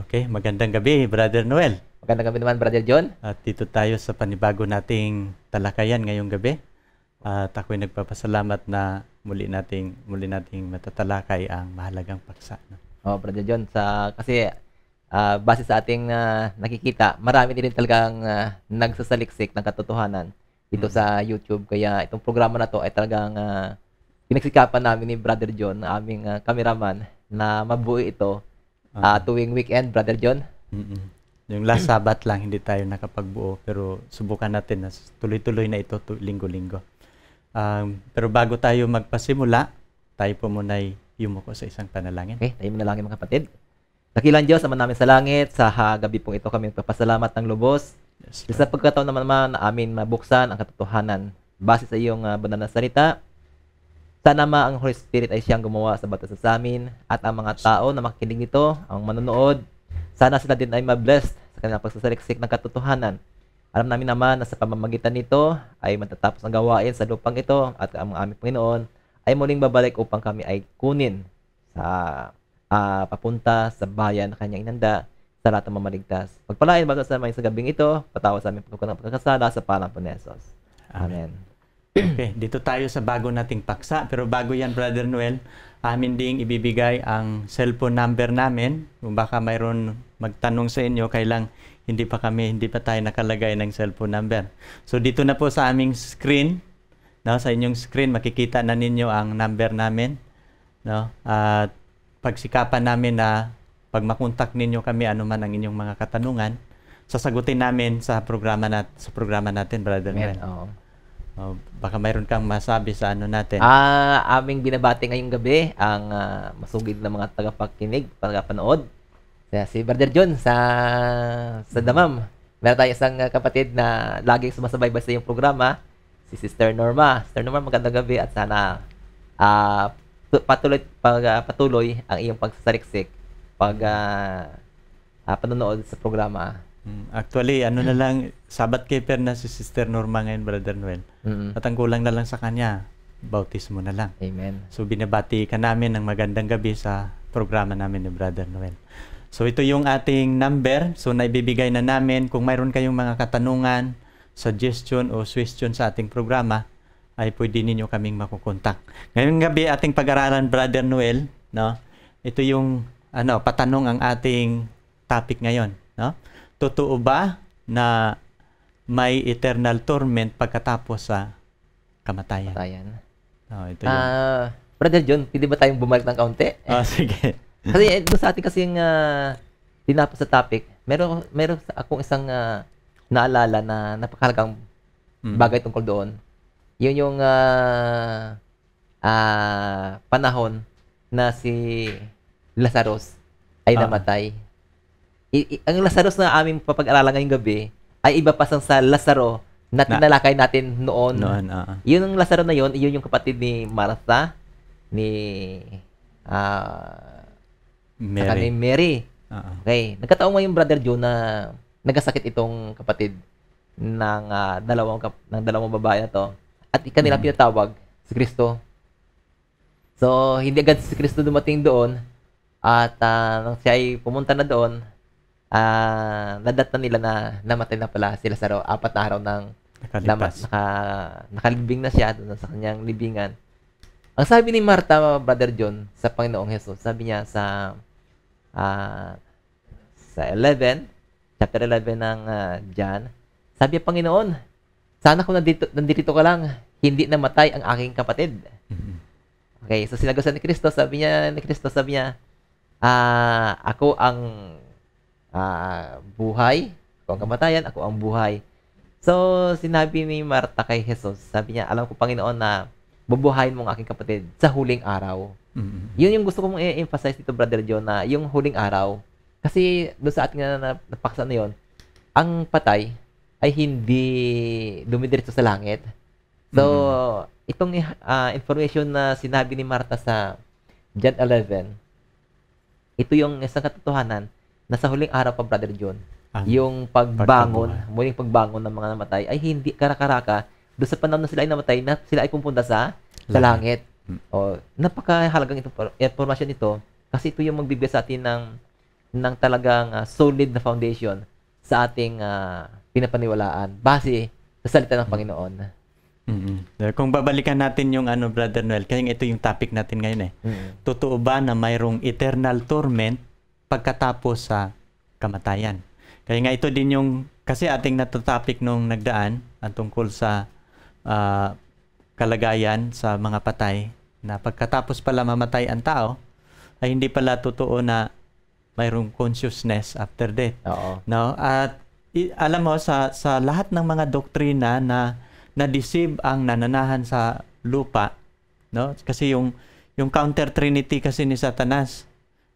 Okay, magandang gabi, Brother Noel. Magandang gabi naman, Brother John. At dito tayo sa panibago nating talakayan ngayong gabi. At ako'y nagpapasalamat na muli nating muli nating matatalakay ang mahalagang paksa. Oh, Brother John, sa kasi uh, base sa ating uh, nakikita, marami din talagang uh, nagsasaliksik ng katotohanan dito hmm. sa YouTube. Kaya itong programa na to ay talagang uh, pinagsikapan namin ni Brother John, aming uh, cameraman, na mabuo ito uh, tuwing weekend, Brother John? Mm-mm. Yung last sabat lang, hindi tayo nakapagbuo. Pero subukan natin na tuloy-tuloy na ito linggo-linggo. Um, pero bago tayo magpasimula, tayo po muna ay yumuko sa isang panalangin. Okay, tayo manalangin mga kapatid. Dakilang Diyos, naman namin sa langit, sa gabi pong ito kami magpapasalamat ng lubos. Yes, Lord. sa pagkataon naman naman na amin mabuksan ang katotohanan. Base sa iyong uh, banal na salita, sana ma ang Holy Spirit ay siyang gumawa sa batas sa amin at ang mga tao na makikinig nito, ang manonood, sana sila din ay ma mablessed sa kanilang pagsasaliksik ng katotohanan. Alam namin naman na sa pamamagitan nito ay matatapos ang gawain sa lupang ito at ang aming Panginoon ay muling babalik upang kami ay kunin sa uh, papunta sa bayan na kanyang inanda sa lahat ng mamaligtas. Pagpalain bago sa mga sa gabing ito, patawa sa aming pagkakasala sa pangalan po Amen. Amen. Okay, dito tayo sa bago nating paksa. Pero bago yan, Brother Noel, amin ding ibibigay ang cellphone number namin. Kung baka mayroon magtanong sa inyo, kailang hindi pa kami, hindi pa tayo nakalagay ng cellphone number. So dito na po sa aming screen, no, sa inyong screen, makikita na ninyo ang number namin. No? At pagsikapan namin na pag makontak ninyo kami anuman ang inyong mga katanungan, sasagutin namin sa programa nat sa programa natin, Brother Noel. Oo. Oh, baka mayroon kang masabi sa ano natin. Ah, uh, aming binabati ngayong gabi ang uh, masugid na mga tagapakinig, tagapanood. Si Brother John sa sa hmm. Damam. Meron tayong isang ah, kapatid na laging sumasabay ba sa iyong programa, si Sister Norma. Sister Norma, magandang gabi at sana uh, patuloy pag, uh, patuloy ang iyong pagsasariksik pag uh, uh, panonood sa programa. Mm, actually, ano na lang, sabat keeper na si Sister Norma ngayon, Brother Noel. Mm-hmm. At ang kulang na lang sa kanya, bautismo na lang. Amen. So, binabati ka namin ng magandang gabi sa programa namin ni Brother Noel. So, ito yung ating number. So, naibibigay na namin. Kung mayroon kayong mga katanungan, suggestion o suggestion sa ating programa, ay pwede ninyo kaming makukontak. Ngayong gabi, ating pag-aralan, Brother Noel, no? ito yung ano, patanong ang ating topic ngayon. No? totoo ba na may eternal torment pagkatapos sa kamatayan? Kamatayan. Oh, ito yun. Uh, Brother John, pwede ba tayong bumalik ng kaunti? Oh, sige. kasi ito eh, sa atin kasi yung uh, tinapos sa topic, meron, meron akong isang uh, naalala na napakalagang mm. bagay tungkol doon. Yun yung uh, uh, panahon na si Lazarus ay uh-huh. namatay. I, i, ang Lazarus na aming papag-aralan ngayong gabi ay iba pa sa Lazaro na tinalakay natin noon. Noon, uh. Yun ang Lazaro na yun, yun yung kapatid ni Martha, ni uh, Mary. Ni Mary. Uh-huh. Okay. Nagkataon nga yung brother Joe na nagkasakit itong kapatid ng uh, dalawang kap- ng dalawang babae na to at kanila mm. pinatawag si Kristo. So, hindi agad si Kristo dumating doon at uh, nang siya ay pumunta na doon, uh, nadat na nila na namatay na pala sila sa raw, apat na araw ng Nakalipas. Naka, nakalibing na siya doon sa kanyang libingan. Ang sabi ni Martha, Brother John, sa Panginoong Hesus, sabi niya sa uh, sa 11, chapter 11 ng uh, John, sabi niya, Panginoon, sana kung nandito, nandito ka lang, hindi namatay ang aking kapatid. Mm-hmm. Okay, so sinagusan ni Kristo, sabi niya, ni Kristo, sabi niya, ah, uh, ako ang uh, buhay. Ikaw ang kamatayan, ako ang buhay. So, sinabi ni Marta kay Jesus, sabi niya, alam ko Panginoon na bubuhayin mo ang aking kapatid sa huling araw. Mm-hmm. Yun yung gusto kong i-emphasize dito, Brother John, na yung huling araw. Kasi doon sa ating na napaksa na yon ang patay ay hindi dumidiretso sa langit. So, mm-hmm. itong uh, information na sinabi ni Marta sa John 11, ito yung isang katotohanan nasa huling araw pa, Brother John, ah, yung pagbangon, pagkabuhay. muling pagbangon ng mga namatay, ay hindi karakaraka, doon sa panahon na sila ay namatay, na sila ay pupunta sa, sa langit. Hmm. O, napakahalagang ito, information nito kasi ito yung magbibigay sa atin ng, ng talagang uh, solid na foundation sa ating uh, pinapaniwalaan base sa salita ng hmm. Panginoon. Mm-hmm. Kung babalikan natin yung ano Brother Noel, kasi ito yung topic natin ngayon eh. Mm-hmm. Totoo ba na mayroong eternal torment pagkatapos sa kamatayan. Kaya nga ito din yung, kasi ating natotopic nung nagdaan, ang tungkol sa uh, kalagayan sa mga patay, na pagkatapos pala mamatay ang tao, ay hindi pala totoo na mayroong consciousness after death. Oo. No? At i- alam mo sa sa lahat ng mga doktrina na na-deceive ang nananahan sa lupa, no? Kasi yung yung counter trinity kasi ni Satanas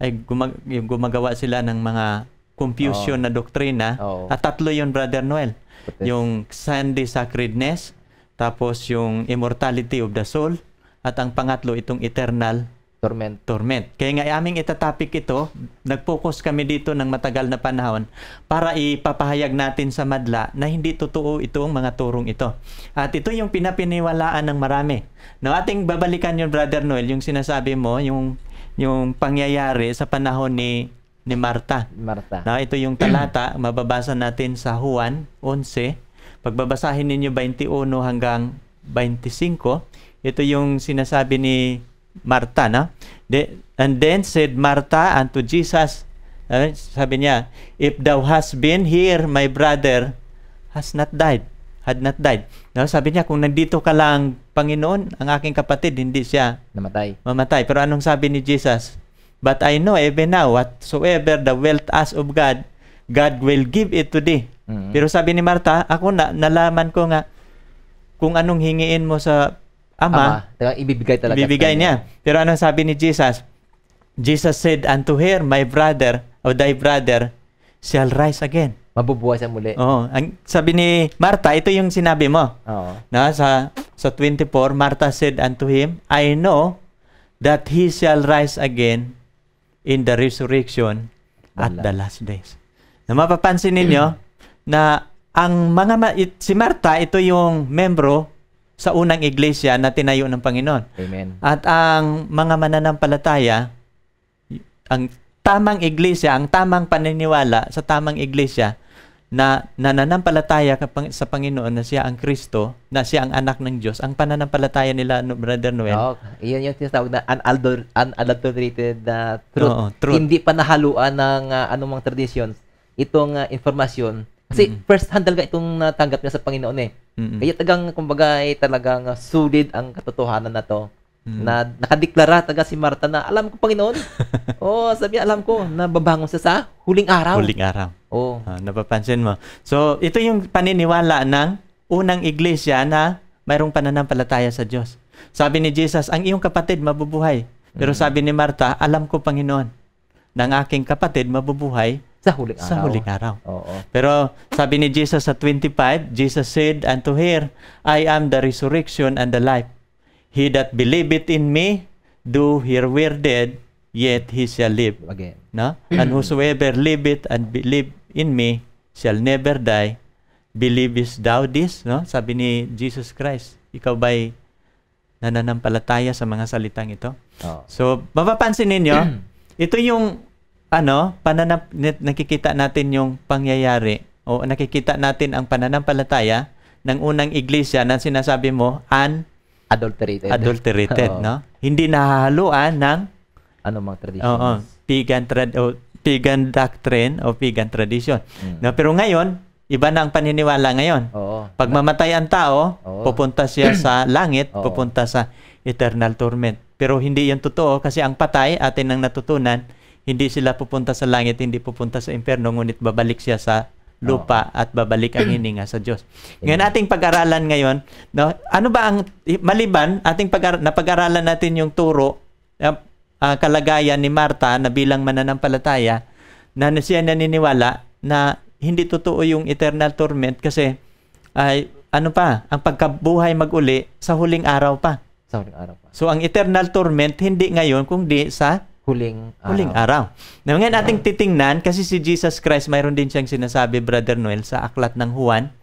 ay gumag- yung gumagawa sila ng mga confusion oh. na doktrina. Oh. At tatlo yun, Brother Noel. Putis. Yung Sunday Sacredness, tapos yung Immortality of the Soul, at ang pangatlo, itong Eternal Torment. Torment. Kaya nga aming itatopic ito, nag-focus kami dito ng matagal na panahon para ipapahayag natin sa madla na hindi totoo itong mga turong ito. At ito yung pinapiniwalaan ng marami. Now, ating babalikan yung Brother Noel, yung sinasabi mo, yung yung pangyayari sa panahon ni ni Marta. Marta. Na ito yung talata, mababasa natin sa Juan 11. Pagbabasahin ninyo 21 hanggang 25, ito yung sinasabi ni Marta, na? and then said Marta unto Jesus, eh, sabi niya, If thou hast been here, my brother has not died had not died. No, sabi niya, kung nandito ka lang, Panginoon, ang aking kapatid, hindi siya namatay. mamatay. Pero anong sabi ni Jesus? But I know even now, whatsoever the wealth as of God, God will give it to thee. Mm-hmm. Pero sabi ni Marta, ako na, nalaman ko nga kung anong hingiin mo sa Ama. Ama ibibigay talaga. Ibibigay niya. niya. Pero anong sabi ni Jesus? Jesus said unto her, My brother, or thy brother, shall rise again. Mabubuhay siya muli. Oo. Ang, sabi ni Martha, ito yung sinabi mo. Oo. Na, sa, sa 24, Martha said unto him, I know that he shall rise again in the resurrection at the last days. Na mapapansin ninyo na ang mga ma- it, si Martha ito yung membro sa unang iglesia na tinayo ng Panginoon. Amen. At ang mga mananampalataya ang tamang iglesia, ang tamang paniniwala sa tamang iglesia na nananampalataya sa Panginoon na siya ang Kristo, na siya ang anak ng Diyos, ang pananampalataya nila, no, Brother Noel. Oo, oh, yun yung tinatawag na unadulterated uh, truth. Oo, truth. Hindi pa ng uh, anumang tradisyon itong uh, informasyon. Kasi mm-hmm. first hand talaga itong natanggap uh, niya sa Panginoon eh. Mm-hmm. Kaya tagang, kumbaga, eh, talagang uh, solid ang katotohanan na to. Mm. Na nakadeklara taga si Marta na alam ko Panginoon. Oo, oh, sabi alam ko na babangon siya sa huling araw. Huling araw. Oo. Oh. Uh, napapansin mo. So, ito yung paniniwala ng unang iglesia na mayroong pananampalataya sa Diyos. Sabi ni Jesus, ang iyong kapatid mabubuhay. Pero mm. sabi ni Marta, alam ko Panginoon na ang aking kapatid mabubuhay sa huling araw. Sa huling araw. Oo. Pero sabi ni Jesus sa 25, Jesus said unto her, I am the resurrection and the life. He that believeth in me, do here were dead, yet he shall live again. No? and whosoever liveth and believe in me shall never die. Believest thou this? No? Sabi ni Jesus Christ, ikaw ba'y nananampalataya sa mga salitang ito? Oh. So, mapapansin ninyo, ito yung ano, pananap, nakikita natin yung pangyayari o nakikita natin ang pananampalataya ng unang iglesia na sinasabi mo, an Adulterated. Adulterated, no? Hindi nahahaluan ng ano mga traditions. Oo, pagan trad o pagan doctrine o pagan tradition. Mm. No, pero ngayon, iba na ang paniniwala ngayon. Oo. Pag mamatay ang tao, Oo. pupunta siya sa langit, Oo. pupunta sa eternal torment. Pero hindi 'yan totoo kasi ang patay atin ang natutunan, hindi sila pupunta sa langit, hindi pupunta sa impierno, ngunit babalik siya sa lupa at babalik ang hininga sa Diyos. Ngayon ating pag-aralan ngayon, no? Ano ba ang maliban ating pag napag-aralan natin yung turo uh, kalagayan ni Marta na bilang mananampalataya na siya naniniwala na hindi totoo yung eternal torment kasi ay uh, ano pa, ang pagkabuhay maguli sa huling araw pa. Sa huling araw pa. So ang eternal torment hindi ngayon kundi sa huling araw. Huling araw. Na ngayon ating titingnan kasi si Jesus Christ mayroon din siyang sinasabi Brother Noel sa aklat ng Juan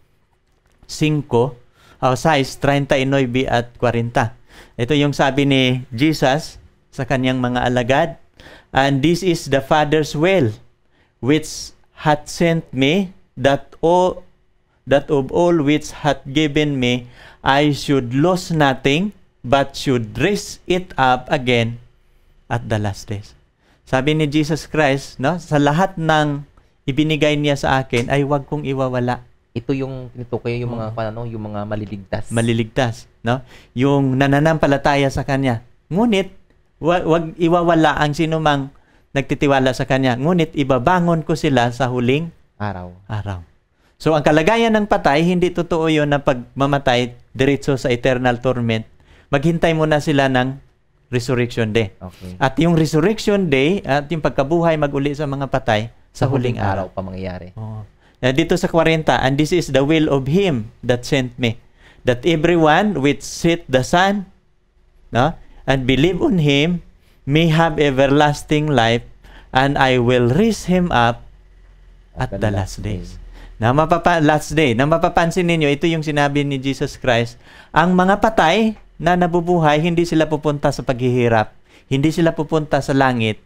5 oh, 6 39 at 40. Ito yung sabi ni Jesus sa kanyang mga alagad, and this is the Father's will which hath sent me that all that of all which hath given me I should lose nothing but should raise it up again at the last days. Sabi ni Jesus Christ, no, sa lahat ng ibinigay niya sa akin ay huwag kong iwawala. Ito yung tinutukoy yung mga mm. ano, yung mga maliligtas. Maliligtas, no? Yung nananampalataya sa kanya. Ngunit wag, wag iwawala ang sinumang nagtitiwala sa kanya. Ngunit ibabangon ko sila sa huling araw. Araw. So ang kalagayan ng patay, hindi totoo 'yon na pag diretso sa eternal torment. Maghintay muna sila ng Resurrection Day. Okay. At yung Resurrection Day at yung pagkabuhay mag-uli sa mga patay sa, sa huling, huling araw, araw pa mangyayari. Oh. dito sa 40, and this is the will of him that sent me that everyone which seeth the son no, and believe on him may have everlasting life and I will raise him up at, at the, the last days. days. Na mapapa last day, na mapapansin ninyo, ito yung sinabi ni Jesus Christ, ang mga patay na nabubuhay, hindi sila pupunta sa paghihirap. Hindi sila pupunta sa langit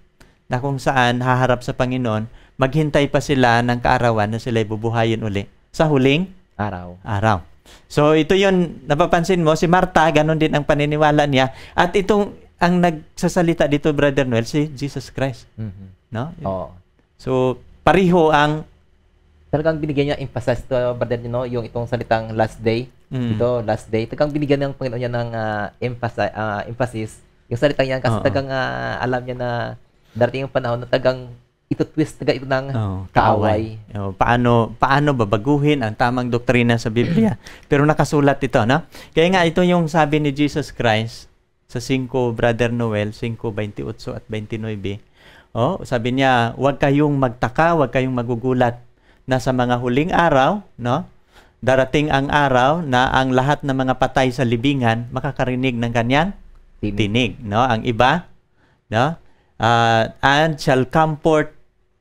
na kung saan haharap sa Panginoon, maghintay pa sila ng kaarawan na sila'y bubuhayin uli sa huling araw. araw. So ito yun, napapansin mo, si Marta, ganun din ang paniniwala niya. At itong ang nagsasalita dito, Brother Noel, si Jesus Christ. Mm-hmm. No? Oo. So, pariho ang... Talagang binigyan niya emphasis to, uh, Brother Noel, yung itong salitang last day. Mm. Ito, last day. Tagang binigyan ng Panginoon niya ng uh, emphasis, uh, emphasis yung salita niya kasi Uh-oh. tagang uh, alam niya na darating yung panahon na tagang ito twist taga ito ng oh, kaaway. Oh, paano paano babaguhin ang tamang doktrina sa Biblia? Pero nakasulat ito, no? Kaya nga ito yung sabi ni Jesus Christ sa 5 Brother Noel 5:28 at 29. Oh, sabi niya, huwag kayong magtaka, huwag kayong magugulat na sa mga huling araw, no? darating ang araw na ang lahat ng mga patay sa libingan makakarinig ng kanyang tinig, tinig no ang iba no uh, and shall comfort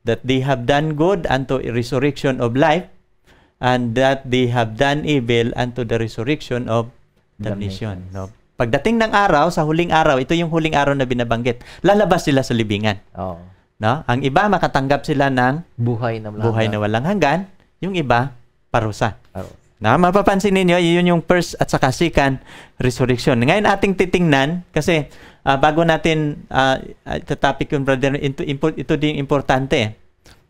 that they have done good unto resurrection of life and that they have done evil unto the resurrection of damnation no pagdating ng araw sa huling araw ito yung huling araw na binabanggit lalabas sila sa libingan oh. no ang iba makatanggap sila ng buhay na buhay na walang hanggan yung iba parusa na mapapansin ninyo, yun yung first at saka second resurrection. Ngayon ating titingnan kasi uh, bago natin uh, topic yung brother, ito, ito din importante.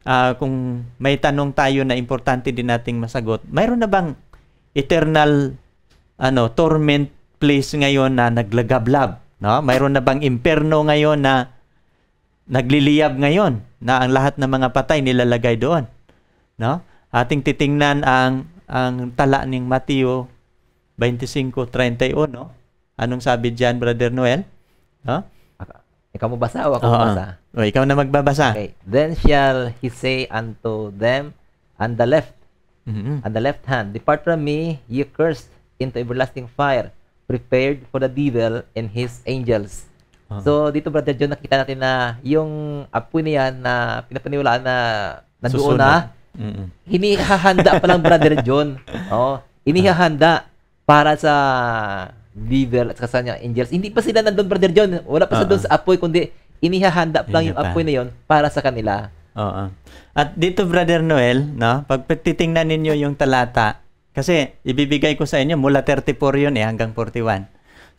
Uh, kung may tanong tayo na importante din nating masagot, mayroon na bang eternal ano torment place ngayon na naglagablab? No? Mayroon na bang imperno ngayon na nagliliyab ngayon na ang lahat ng mga patay nilalagay doon? No? Ating titingnan ang ang tala ning Mateo 25:31, Anong sabi diyan, Brother Noel? No? Ikaw mo basa o ako uh-huh. basa? O, ikaw na magbabasa. Okay. Then shall he say unto them on the left, mm-hmm. on the left hand, Depart from me, ye cursed, into everlasting fire, prepared for the devil and his angels. Uh-huh. So, dito, Brother John, nakita natin na yung apoy niya na pinapaniwalaan na nandoon na Mm-hmm. Hinihahanda pa lang, Brother John. Oo. Inihahanda para sa Beaver at sa kanya Angels. Hindi pa sila nandun, Brother John. Wala pa sa doon sa apoy, kundi inihahanda pa lang yung apoy na yon para sa kanila. Oo. At dito, Brother Noel, no, pag titingnan ninyo yung talata, kasi ibibigay ko sa inyo mula 34 yun eh, hanggang 41.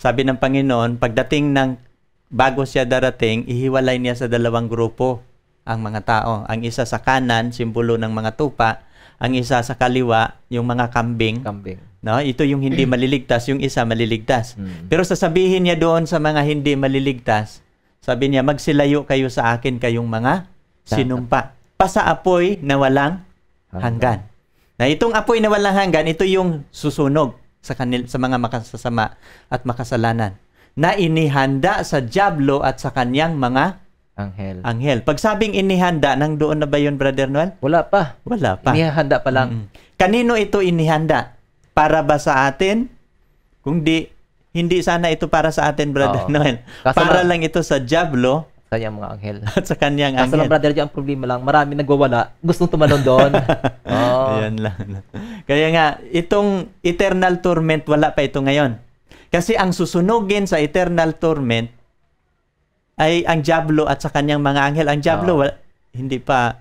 Sabi ng Panginoon, pagdating ng bago siya darating, ihiwalay niya sa dalawang grupo ang mga tao. Ang isa sa kanan, simbolo ng mga tupa. Ang isa sa kaliwa, yung mga kambing. Kambing. No, ito yung hindi maliligtas, yung isa maliligtas. Hmm. Pero sasabihin niya doon sa mga hindi maliligtas, sabi niya, magsilayo kayo sa akin kayong mga sinumpa. Pasa apoy na walang hanggan. Na itong apoy na walang hanggan, ito yung susunog sa kanil sa mga makasasama at makasalanan na inihanda sa Diablo at sa kanyang mga Anghel. Anghel. Pag sabing inihanda, nang doon na ba yun, Brother Noel? Wala pa. Wala pa. Inihanda pa lang. Mm-hmm. Kanino ito inihanda? Para ba sa atin? Kung di, hindi sana ito para sa atin, Brother Oo. Noel. Kasama, para lang ito sa Diablo. Sa kanyang mga anghel. At sa kanyang Kaso anghel. Kaso Brother Joe, ang problema lang, marami nagwawala. Gustong tumalon doon. oh. Ayan lang. Kaya nga, itong eternal torment, wala pa ito ngayon. Kasi ang susunugin sa eternal torment, ay ang Diablo at sa kanyang mga anghel. Ang Diablo, oh. wala, hindi pa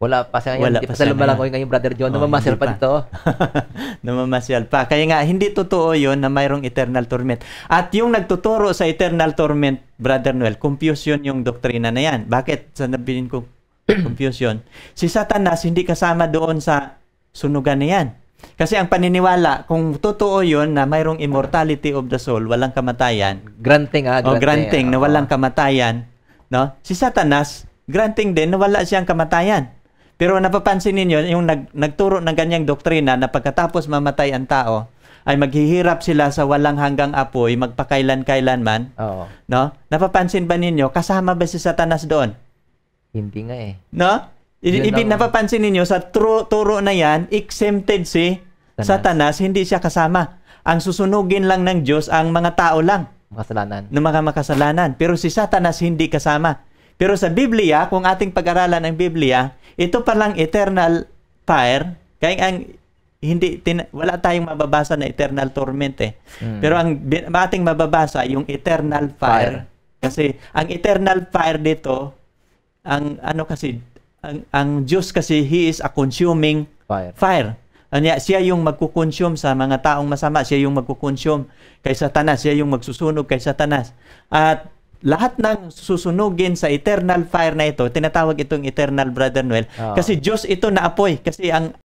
wala pa sa ngayon. Wala pa sa lang ko ngayon, Brother John. Oh, namamasyal pa dito. namamasyal pa. Kaya nga, hindi totoo yon na mayroong eternal torment. At yung nagtuturo sa eternal torment, Brother Noel, confusion yung doktrina na yan. Bakit? Sa nabilin ko confusion. si Satanas hindi kasama doon sa sunugan na yan. Kasi ang paniniwala, kung totoo yon na mayroong immortality of the soul, walang kamatayan. Granting ah. Granting, o granting ah, na walang kamatayan. No? Si Satanas, granting din na wala siyang kamatayan. Pero napapansin ninyo, yung nag, nagturo ng ganyang doktrina na pagkatapos mamatay ang tao, ay maghihirap sila sa walang hanggang apoy, magpakailan kailan man. Oo. No? Napapansin ba ninyo, kasama ba si Satanas doon? Hindi nga eh. No? Ibig napapansin ninyo, sa turo, turo na yan, exempted si Satanas. Satanas, hindi siya kasama. Ang susunugin lang ng Diyos ang mga tao lang. Makasalanan. Ng mga makasalanan. Pero si Satanas hindi kasama. Pero sa Biblia, kung ating pag-aralan ang Biblia, ito palang eternal fire, kaya ang hindi tin, wala tayong mababasa na eternal torment eh. Mm. Pero ang ating mababasa yung eternal fire. fire. Kasi ang eternal fire dito ang ano kasi ang, ang Diyos kasi He is a consuming fire. fire. Anya, siya yung magkukonsume sa mga taong masama, siya yung magkukonsume kay Satanas, siya yung magsusunog kay Satanas. At lahat ng susunugin sa eternal fire na ito, tinatawag itong eternal brother Noel, oh. kasi Diyos ito na apoy. Kasi ang